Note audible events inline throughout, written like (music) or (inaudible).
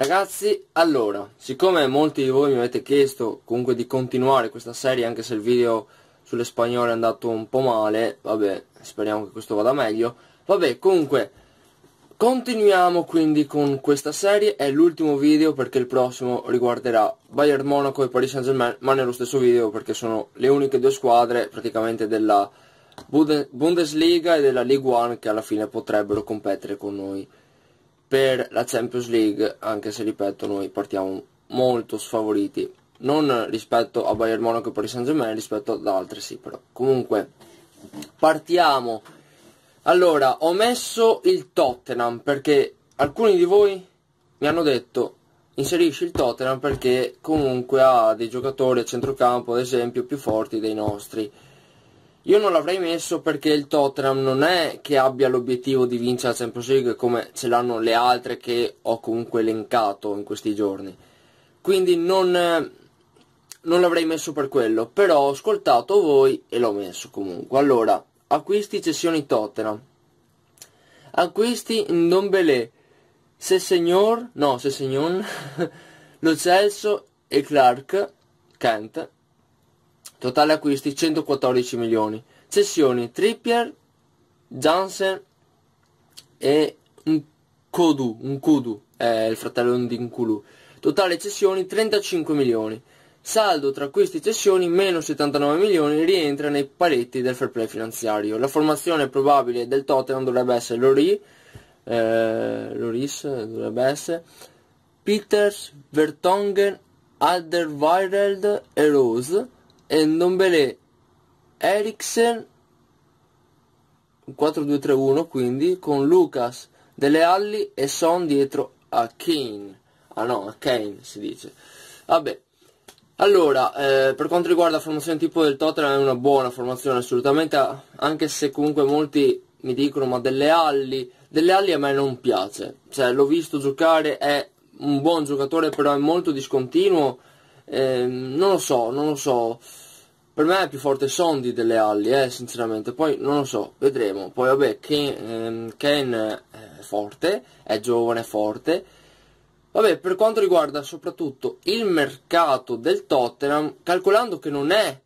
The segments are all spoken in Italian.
Ragazzi, allora, siccome molti di voi mi avete chiesto comunque di continuare questa serie anche se il video sulle spagnole è andato un po' male, vabbè, speriamo che questo vada meglio, vabbè, comunque, continuiamo quindi con questa serie, è l'ultimo video perché il prossimo riguarderà Bayern Monaco e Paris Saint Germain, ma nello stesso video perché sono le uniche due squadre praticamente della Bundesliga e della League One che alla fine potrebbero competere con noi per la Champions League, anche se ripeto noi partiamo molto sfavoriti, non rispetto a Bayern Monaco e Paris Saint Germain, rispetto ad altre sì però. Comunque partiamo. Allora, ho messo il Tottenham perché alcuni di voi mi hanno detto inserisci il Tottenham perché comunque ha dei giocatori a centrocampo, ad esempio, più forti dei nostri. Io non l'avrei messo perché il Tottenham non è che abbia l'obiettivo di vincere la Champions League come ce l'hanno le altre che ho comunque elencato in questi giorni. Quindi non, non l'avrei messo per quello, però ho ascoltato voi e l'ho messo comunque. Allora, acquisti cessioni Tottenham. Acquisti Ndombele, Se Signor, no Se Signor, (laughs) Lo Celso e Clark, Kent, Totale acquisti 114 milioni. Cessioni Trippier, Jansen e un Kodu, è il fratello di Nkulu. Totale cessioni 35 milioni. Saldo tra acquisti e cessioni meno 79 milioni rientra nei paletti del fair play finanziario. La formazione probabile del Tottenham dovrebbe essere Lori, eh, Loris, dovrebbe essere, Peters, Vertongen, Alderweireld e Rose Ndombele Eriksen 4-2-3-1 quindi con Lucas delle Alli e Son dietro a Kane ah no a Kane si dice vabbè allora eh, per quanto riguarda la formazione tipo del Tottenham è una buona formazione assolutamente anche se comunque molti mi dicono ma delle Alli delle Alli a me non piace cioè l'ho visto giocare è un buon giocatore però è molto discontinuo eh, non lo so non lo so per me è più forte Sondi delle Alli, eh, sinceramente, poi non lo so, vedremo. Poi vabbè, Ken, ehm, Ken eh, è forte, è giovane, è forte. Vabbè, per quanto riguarda soprattutto il mercato del Tottenham, calcolando che non è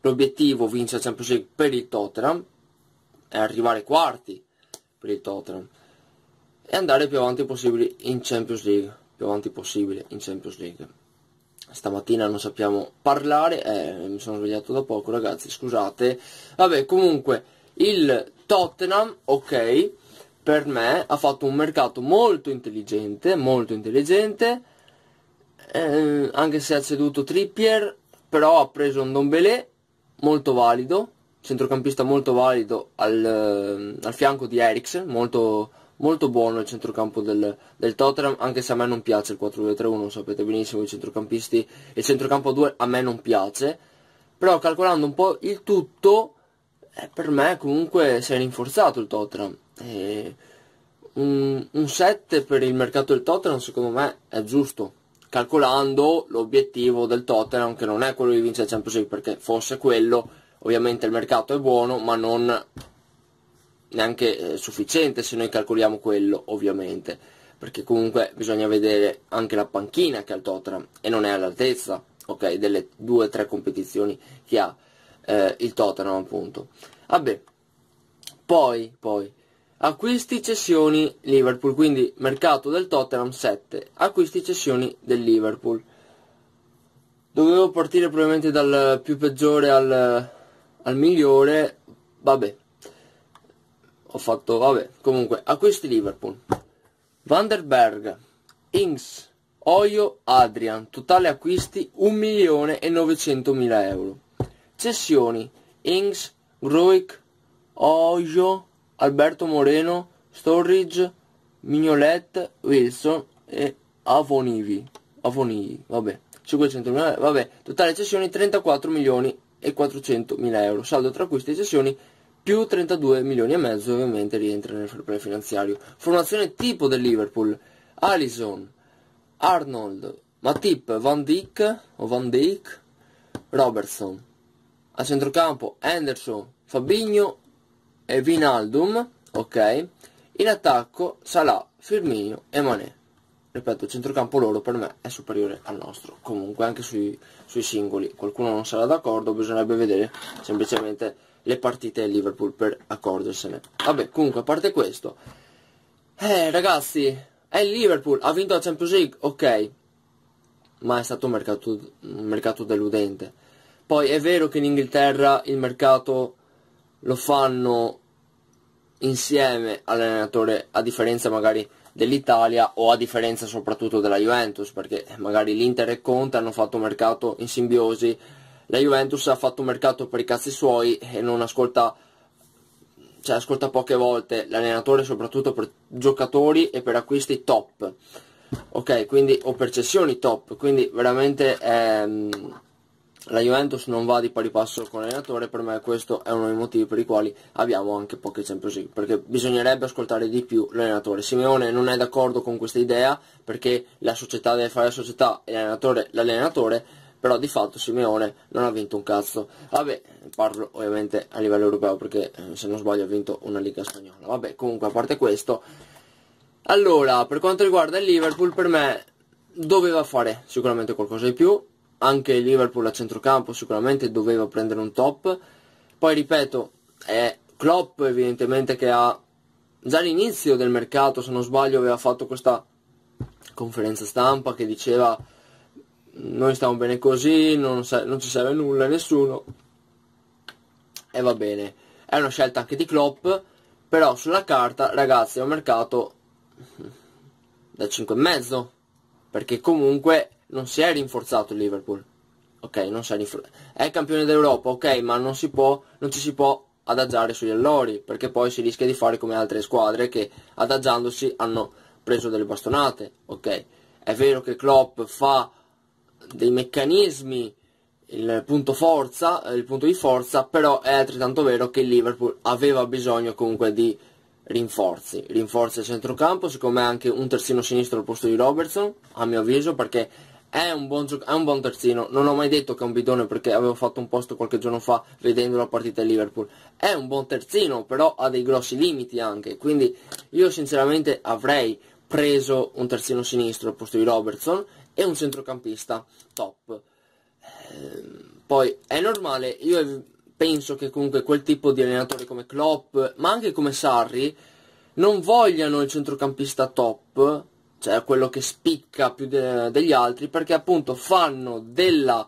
l'obiettivo vincere la Champions League per il Tottenham, è arrivare quarti per il Tottenham e andare più avanti possibile in Champions League, più avanti possibile in Champions League stamattina non sappiamo parlare, eh, mi sono svegliato da poco ragazzi, scusate. Vabbè, comunque il Tottenham, ok, per me ha fatto un mercato molto intelligente, molto intelligente, eh, anche se ha ceduto Trippier, però ha preso un Dombelé molto valido, centrocampista molto valido al, eh, al fianco di Eriksen, molto molto buono il centrocampo del, del, Tottenham, anche se a me non piace il 4-2-3-1, sapete benissimo i centrocampisti, il centrocampo a 2 a me non piace, però calcolando un po' il tutto, eh, per me comunque si è rinforzato il Tottenham. Eh, un, un 7 per il mercato del Tottenham secondo me è giusto, calcolando l'obiettivo del Tottenham che non è quello di vincere il Champions League, perché fosse quello, ovviamente il mercato è buono, ma non neanche eh, sufficiente se noi calcoliamo quello ovviamente perché comunque bisogna vedere anche la panchina che ha il Tottenham e non è all'altezza okay, delle due o tre competizioni che ha eh, il Tottenham appunto vabbè poi, poi acquisti cessioni Liverpool quindi mercato del Tottenham 7 acquisti cessioni del Liverpool dovevo partire probabilmente dal più peggiore al, al migliore vabbè ho fatto, vabbè, comunque, acquisti Liverpool. Vanderberg, Inks, Oyo, Adrian, totale acquisti 1.900.000 euro. Cessioni, Inks, Groic, Oyo, Alberto Moreno, Storage, Mignolette, Wilson e Avonivi. Avonivi, vabbè, 500.000, vabbè, totale cessioni 34 milioni e 400.000 euro, saldo tra acquisti e cessioni più 32 milioni e mezzo ovviamente rientra nel fair play finanziario. Formazione tipo del Liverpool, Alison, Arnold, Matip, Van Dijk o Van Dijk, Robertson. A centrocampo Anderson, Fabinho e Vinaldum, ok? In attacco Salah, Firmino e Mané. Ripeto, il centrocampo loro per me è superiore al nostro, comunque anche sui, sui singoli. Qualcuno non sarà d'accordo, bisognerebbe vedere semplicemente le partite del Liverpool per accorgersene. Vabbè, comunque, a parte questo, eh ragazzi, è il Liverpool, ha vinto la Champions League, ok, ma è stato un mercato, un mercato deludente. Poi è vero che in Inghilterra il mercato lo fanno insieme all'allenatore, a differenza magari dell'Italia o a differenza soprattutto della Juventus, perché magari l'Inter e Conte hanno fatto un mercato in simbiosi la Juventus ha fatto un mercato per i cazzi suoi e non ascolta, cioè ascolta poche volte l'allenatore soprattutto per giocatori e per acquisti top, ok, quindi o per cessioni top, quindi veramente ehm, la Juventus non va di pari passo con l'allenatore, per me questo è uno dei motivi per i quali abbiamo anche poche Champions League, perché bisognerebbe ascoltare di più l'allenatore. Simeone non è d'accordo con questa idea perché la società deve fare la società e l'allenatore l'allenatore però di fatto Simeone non ha vinto un cazzo vabbè parlo ovviamente a livello europeo perché eh, se non sbaglio ha vinto una Liga spagnola vabbè comunque a parte questo allora per quanto riguarda il Liverpool per me doveva fare sicuramente qualcosa di più anche il Liverpool a centrocampo sicuramente doveva prendere un top poi ripeto è Klopp evidentemente che ha già all'inizio del mercato se non sbaglio aveva fatto questa conferenza stampa che diceva noi stiamo bene così, non, non ci serve nulla a nessuno e va bene. È una scelta anche di Klopp, però sulla carta ragazzi è un mercato da 5,5 perché comunque non si è rinforzato il Liverpool. Ok, non si è rinforzato. È campione d'Europa, ok, ma non, si può, non ci si può adagiare sugli allori perché poi si rischia di fare come altre squadre che adagiandosi hanno preso delle bastonate. Ok, è vero che Klopp fa dei meccanismi il punto forza, il punto di forza, però è altrettanto vero che il Liverpool aveva bisogno comunque di rinforzi, rinforzi al centrocampo, siccome è anche un terzino sinistro al posto di Robertson, a mio avviso, perché è un buon, è un buon terzino, non ho mai detto che è un bidone perché avevo fatto un posto qualche giorno fa vedendo la partita del Liverpool, è un buon terzino, però ha dei grossi limiti anche, quindi io sinceramente avrei preso un terzino sinistro al posto di Robertson e un centrocampista top. Ehm, poi è normale, io penso che comunque quel tipo di allenatore come Klopp, ma anche come Sarri, non vogliano il centrocampista top, cioè quello che spicca più de degli altri, perché appunto fanno della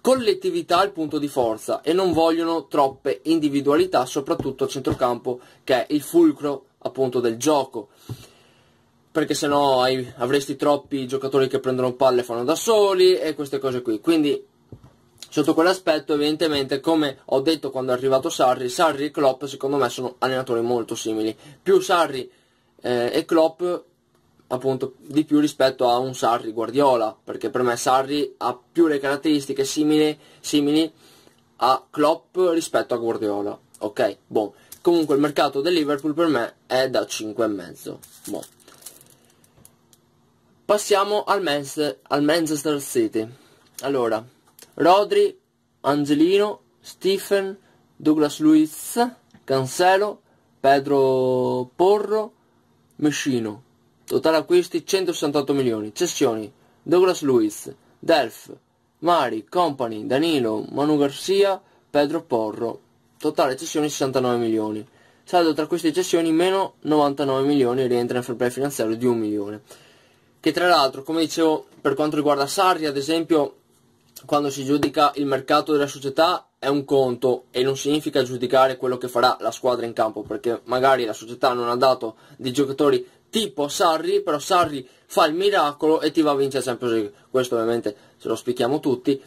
collettività il punto di forza e non vogliono troppe individualità, soprattutto a centrocampo, che è il fulcro appunto del gioco perché sennò hai, avresti troppi giocatori che prendono palle e fanno da soli e queste cose qui. Quindi sotto quell'aspetto evidentemente come ho detto quando è arrivato Sarri, Sarri e Klopp secondo me sono allenatori molto simili. Più Sarri eh, e Klopp appunto di più rispetto a un Sarri Guardiola, perché per me Sarri ha più le caratteristiche simili, simili a Klopp rispetto a Guardiola. Ok, boh. Comunque il mercato del Liverpool per me è da 5,5. Boh. Passiamo al, Manchester, al Manchester City. Allora, Rodri, Angelino, Stephen, Douglas Luiz, Cancelo, Pedro Porro, Mescino. Totale acquisti 168 milioni. Cessioni, Douglas Luiz, Delf, Mari, Company, Danilo, Manu Garcia, Pedro Porro. Totale cessioni 69 milioni. Saldo tra queste cessioni meno 99 milioni rientra nel fair play finanziario di 1 milione che tra l'altro, come dicevo, per quanto riguarda Sarri, ad esempio, quando si giudica il mercato della società è un conto e non significa giudicare quello che farà la squadra in campo, perché magari la società non ha dato dei giocatori tipo Sarri, però Sarri fa il miracolo e ti va a vincere sempre così Questo ovviamente ce lo spieghiamo tutti,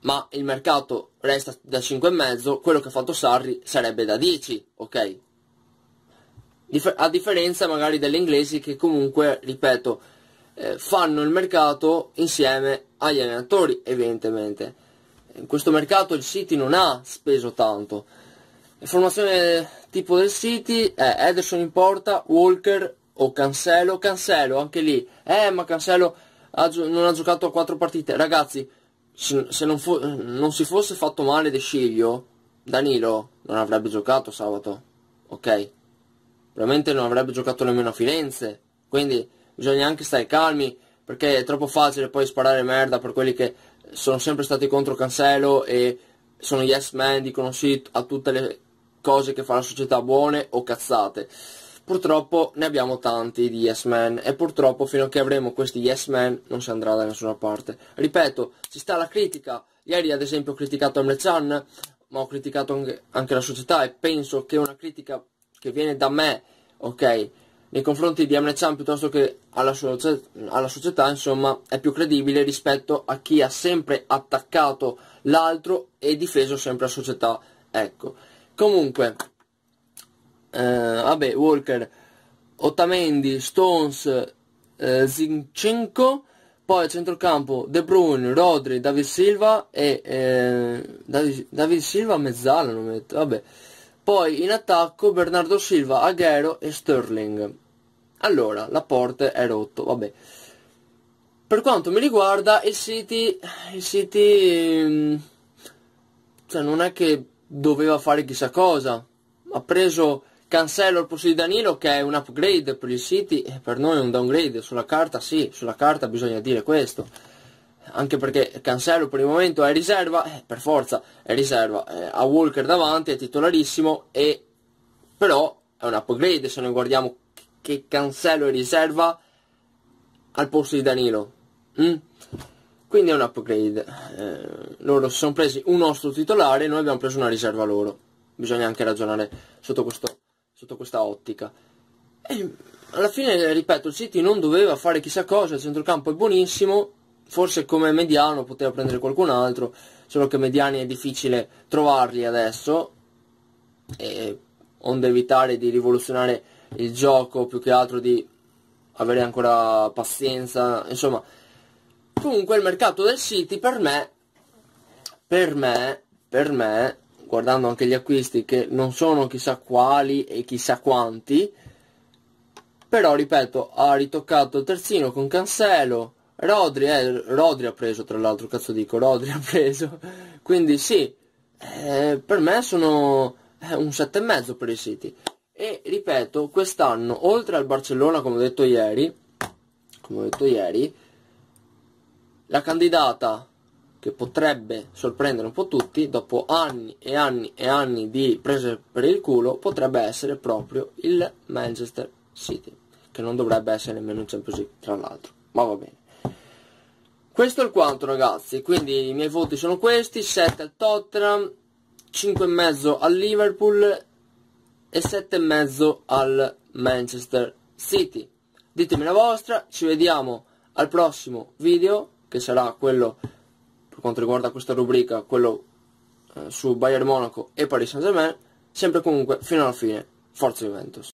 ma il mercato resta da 5,5, quello che ha fatto Sarri sarebbe da 10, ok? a differenza magari delle inglesi che comunque, ripeto, eh, fanno il mercato insieme agli allenatori evidentemente in questo mercato il City non ha speso tanto informazione tipo del City è Ederson in porta, Walker o Cancelo, Cancelo anche lì eh ma Cancelo ha non ha giocato a 4 partite ragazzi se non, non, si fosse fatto male De Sciglio Danilo non avrebbe giocato sabato ok veramente non avrebbe giocato nemmeno a Firenze quindi bisogna anche stare calmi perché è troppo facile poi sparare merda per quelli che sono sempre stati contro Cancelo e sono yes man, dicono sì a tutte le cose che fa la società buone o cazzate. Purtroppo ne abbiamo tanti di yes man e purtroppo fino a che avremo questi yes man non si andrà da nessuna parte. Ripeto, ci sta la critica. Ieri ad esempio ho criticato Emre Can, ma ho criticato anche la società e penso che una critica che viene da me, ok, nei confronti di Amnecham piuttosto che alla, socie alla società, insomma, è più credibile rispetto a chi ha sempre attaccato l'altro e difeso sempre la società. Ecco. Comunque, eh, vabbè, Walker, Otamendi, Stones, eh, Zinchenko, poi a centrocampo De Bruyne, Rodri, David Silva e eh, David, David, Silva mezzala, non metto, vabbè. Poi in attacco Bernardo Silva, Aguero e Sterling. Allora, la porta è rotto, vabbè. Per quanto mi riguarda, il City, il City mm, cioè non è che doveva fare chissà cosa. Ha preso Cancelo al posto di Danilo, che è un upgrade per il City, e per noi è un downgrade. Sulla carta sì, sulla carta bisogna dire questo. Anche perché Cancelo per il momento è riserva, eh, per forza è riserva, eh, ha Walker davanti, è titolarissimo, e però è un upgrade se noi guardiamo che Cancelo riserva al posto di Danilo. Mm? Quindi è un upgrade. Eh, loro si sono presi un nostro titolare, e noi abbiamo preso una riserva loro. Bisogna anche ragionare sotto, questo, sotto questa ottica. E alla fine, ripeto, il City non doveva fare chissà cosa, il centrocampo è buonissimo, forse come mediano poteva prendere qualcun altro, solo che mediani è difficile trovarli adesso, e onde evitare di rivoluzionare il gioco più che altro di avere ancora pazienza, insomma. Comunque il mercato del City per me, per me, per me, guardando anche gli acquisti che non sono chissà quali e chissà quanti, però ripeto, ha ritoccato il terzino con Cancelo, Rodri, eh, Rodri ha preso tra l'altro, cazzo dico, Rodri ha preso, quindi sì, eh, per me sono eh, un 7,5 per i City. E ripeto, quest'anno, oltre al Barcellona, come ho detto ieri, come ho detto ieri, la candidata che potrebbe sorprendere un po' tutti, dopo anni e anni e anni di prese per il culo, potrebbe essere proprio il Manchester City, che non dovrebbe essere nemmeno un Champions League, tra l'altro, ma va bene. Questo è il quanto ragazzi, quindi i miei voti sono questi, 7 al Tottenham, 5,5 al Liverpool, e e mezzo al Manchester City. Ditemi la vostra, ci vediamo al prossimo video che sarà quello per quanto riguarda questa rubrica, quello eh, su Bayern Monaco e Paris Saint Germain, sempre comunque fino alla fine, forza Juventus.